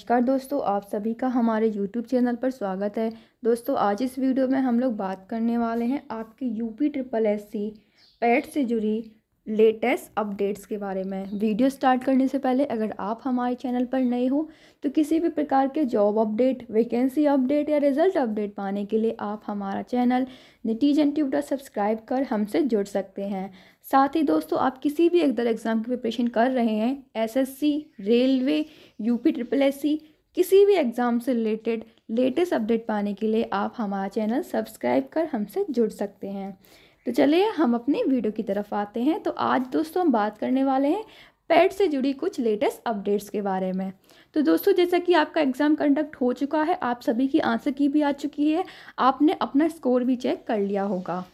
नमस्कार दोस्तों आप सभी का हमारे यूट्यूब चैनल पर स्वागत है दोस्तों आज इस वीडियो में हम लोग बात करने वाले हैं आपके UP triple S C PET से जुड़ी लेटेस्ट अपडेट्स के बारे में वीडियो स्टार्ट करने से पहले अगर आप हमारे चैनल पर नए हो तो किसी भी प्रकार के जॉब अपडेट वैकेंसी अपडेट या रिजल्ट अपडेट पाने के लिए आप हमारा चैनल नटीजन ट्यूटर सब्सक्राइब कर हमसे जुड़ सकते हैं साथ ही दोस्तों आप किसी भी दर एग्ज़ाम की प्रिपरेशन कर रहे हैं SSC railway UP triple S किसी भी एग्ज़ाम से रिलेटेड लेटेस्ट अपडेट पाने के लिए आप हमारा चैनल सब्सक्राइब कर हमसे जुड़ सकते हैं तो चलिए हम अपनी वीडियो की तरफ आते हैं तो आज दोस्तों हम बात करने वाले हैं पेट से जुड़ी कुछ लेटेस्ट अपडेट्स के बारे में तो दोस्तों जैसा कि आपका एग्ज़ाम कंडक्ट हो चुका है आप सभी की आंसर की भी आ चुकी है आपने अपना स्कोर भी चेक कर लिया होगा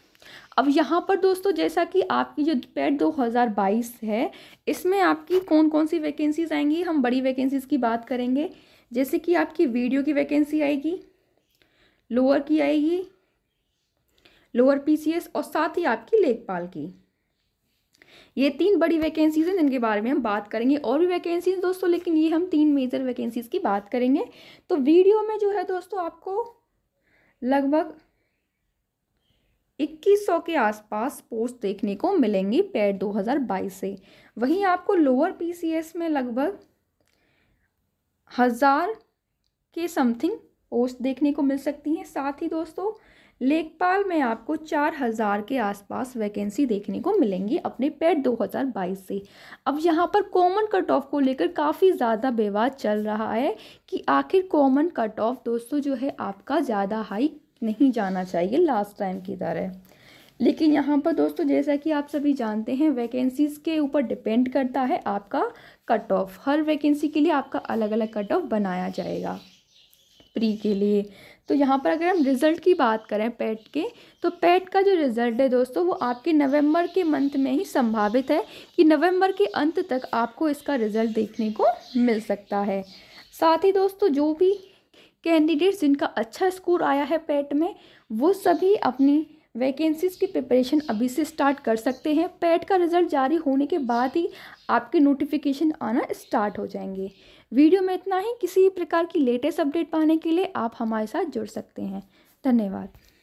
अब यहाँ पर दोस्तों जैसा कि आपकी जो पेट 2022 है इसमें आपकी कौन कौन सी वैकेंसीज आएंगी हम बड़ी वैकेंसीज की बात करेंगे जैसे कि आपकी वीडियो की वैकेंसी आएगी लोअर की आएगी लोअर पीसीएस और साथ ही आपकी लेखपाल की ये तीन बड़ी वैकेंसीज हैं जिनके बारे में हम बात करेंगे और भी वैकेंसीज दोस्तों लेकिन ये हम तीन मेजर वैकेंसीज की बात करेंगे तो वीडियो में जो है दोस्तों आपको लगभग 2100 के आसपास पोस्ट देखने को मिलेंगी पैड 2022 से वहीं आपको लोअर पीसीएस में लगभग हज़ार के समथिंग पोस्ट देखने को मिल सकती हैं साथ ही दोस्तों लेखपाल में आपको चार हज़ार के आसपास वैकेंसी देखने को मिलेंगी अपने पेट 2022 से अब यहाँ पर कॉमन कट ऑफ को लेकर काफ़ी ज़्यादा विवाद चल रहा है कि आखिर कॉमन कट ऑफ दोस्तों जो है आपका ज़्यादा हाई नहीं जाना चाहिए लास्ट टाइम की तरह लेकिन यहाँ पर दोस्तों जैसा कि आप सभी जानते हैं वैकेंसीज़ के ऊपर डिपेंड करता है आपका कट ऑफ हर वैकेंसी के लिए आपका अलग अलग कट ऑफ बनाया जाएगा प्री के लिए तो यहाँ पर अगर हम रिज़ल्ट की बात करें पेट के तो पेट का जो रिज़ल्ट है दोस्तों वो आपके नवंबर के मंथ में ही संभावित है कि नवंबर के अंत तक आपको इसका रिज़ल्ट देखने को मिल सकता है साथ ही दोस्तों जो भी कैंडिडेट्स जिनका अच्छा स्कोर आया है पैट में वो सभी अपनी वैकेंसीज़ की प्रिपरेशन अभी से स्टार्ट कर सकते हैं पैट का रिज़ल्ट जारी होने के बाद ही आपके नोटिफिकेशन आना स्टार्ट हो जाएंगे वीडियो में इतना ही किसी प्रकार की लेटेस्ट अपडेट पाने के लिए आप हमारे साथ जुड़ सकते हैं धन्यवाद